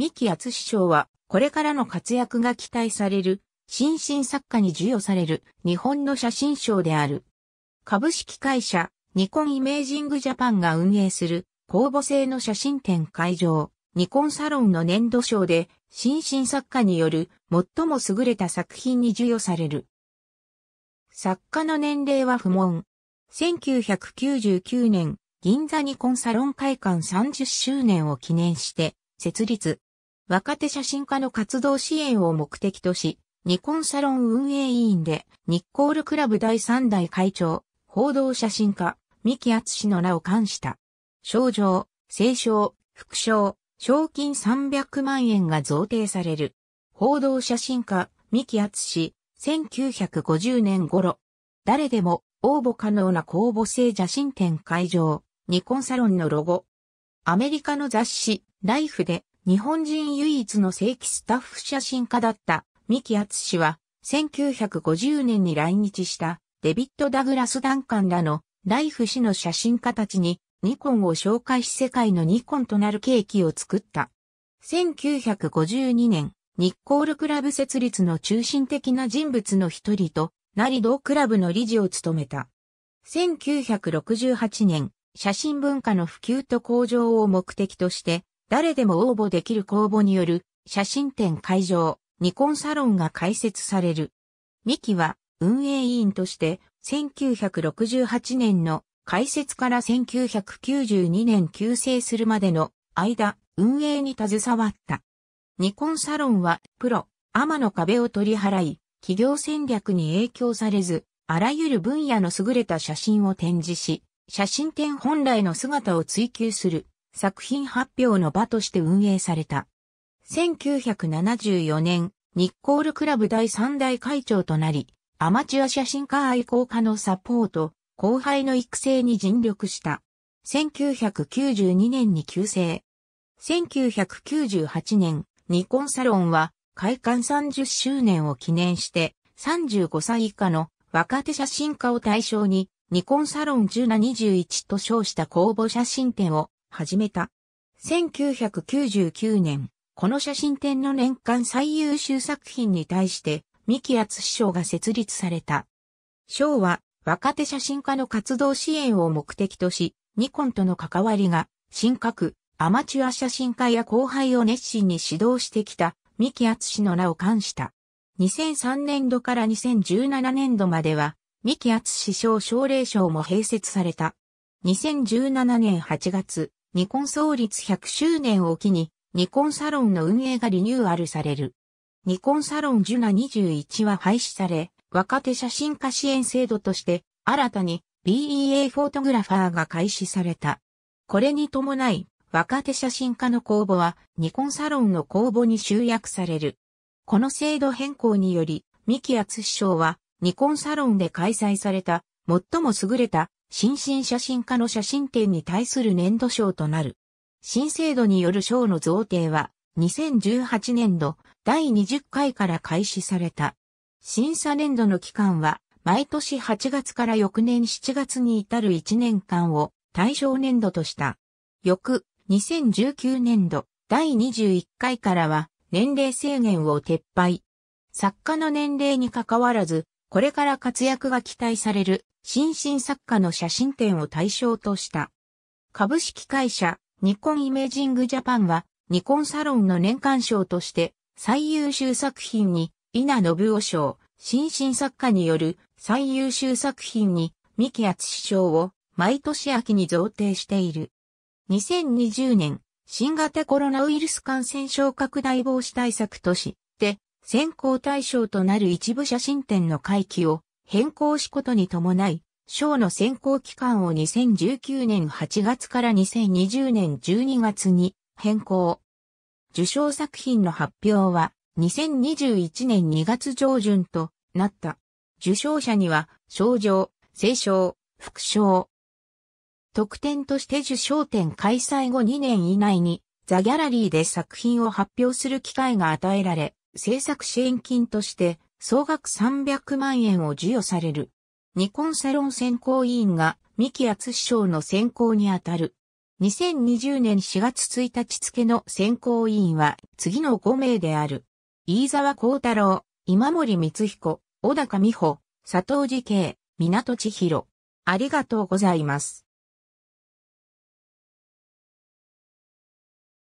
三木厚師賞は、これからの活躍が期待される、新進作家に授与される日本の写真賞である。株式会社、ニコンイメージングジャパンが運営する、公募制の写真展会場、ニコンサロンの年度賞で、新進作家による最も優れた作品に授与される。作家の年齢は不問。1999年、銀座ニコンサロン会館30周年を記念して、設立。若手写真家の活動支援を目的とし、ニコンサロン運営委員で、ニッコールクラブ第3代会長、報道写真家、三木厚氏の名を冠した。賞状、聖賞、副賞、賞金300万円が贈呈される。報道写真家、三木厚氏、1950年頃。誰でも応募可能な公募制写真展会場、ニコンサロンのロゴ。アメリカの雑誌、ライフで日本人唯一の正規スタッフ写真家だった三木厚氏は、1950年に来日したデビッド・ダグラス・ダンカンらのライフ氏の写真家たちにニコンを紹介し世界のニコンとなるケーキを作った。1952年、ニッコールクラブ設立の中心的な人物の一人となり同クラブの理事を務めた。1968年、写真文化の普及と向上を目的として、誰でも応募できる公募による写真展会場、ニコンサロンが開設される。ミキは運営委員として1968年の開設から1992年休成するまでの間、運営に携わった。ニコンサロンはプロ、天の壁を取り払い、企業戦略に影響されず、あらゆる分野の優れた写真を展示し、写真展本来の姿を追求する作品発表の場として運営された。1974年、ニッコールクラブ第3代会長となり、アマチュア写真家愛好家のサポート、後輩の育成に尽力した。1992年に休成。1998年、ニコンサロンは開館30周年を記念して、35歳以下の若手写真家を対象に、ニコンサロン10な21と称した公募写真展を始めた。1999年、この写真展の年間最優秀作品に対して、三木厚賞が設立された。賞は、若手写真家の活動支援を目的とし、ニコンとの関わりが、深刻、アマチュア写真家や後輩を熱心に指導してきた、三木厚氏の名を冠した。2003年度から2017年度までは、三木厚氏賞奨励賞も併設された。2017年8月、ニコン創立100周年を機に、ニコンサロンの運営がリニューアルされる。ニコンサロンジュナ21は廃止され、若手写真家支援制度として、新たに BEA フォトグラファーが開始された。これに伴い、若手写真家の公募は、ニコンサロンの公募に集約される。この制度変更により、三木厚師匠は、ニコンサロンで開催された、最も優れた新進写真家の写真展に対する年度賞となる。新制度による賞の贈呈は、2018年度第20回から開始された。審査年度の期間は、毎年8月から翌年7月に至る1年間を対象年度とした。翌2019年度第21回からは年齢制限を撤廃。作家の年齢に関わらず、これから活躍が期待される新進作家の写真展を対象とした。株式会社、ニコンイメージングジャパンは、ニコンサロンの年間賞として、最優秀作品に、稲信夫賞、新進作家による最優秀作品に、三木厚賞を、毎年秋に贈呈している。2020年、新型コロナウイルス感染症拡大防止対策として、選考対象となる一部写真展の会期を変更しことに伴い、賞の選考期間を2019年8月から2020年12月に変更。受賞作品の発表は2021年2月上旬となった。受賞者には、賞状、聖賞、副賞。特典として受賞展開催後2年以内に、ザ・ギャラリーで作品を発表する機会が与えられ、制作支援金として、総額300万円を授与される。ニコンサロン選考委員が三木厚匠の選考にあたる。2020年4月1日付の選考委員は次の5名である。飯沢幸太郎、今森光彦、小高美穂、佐藤寺慶、港千尋。ありがとうございます。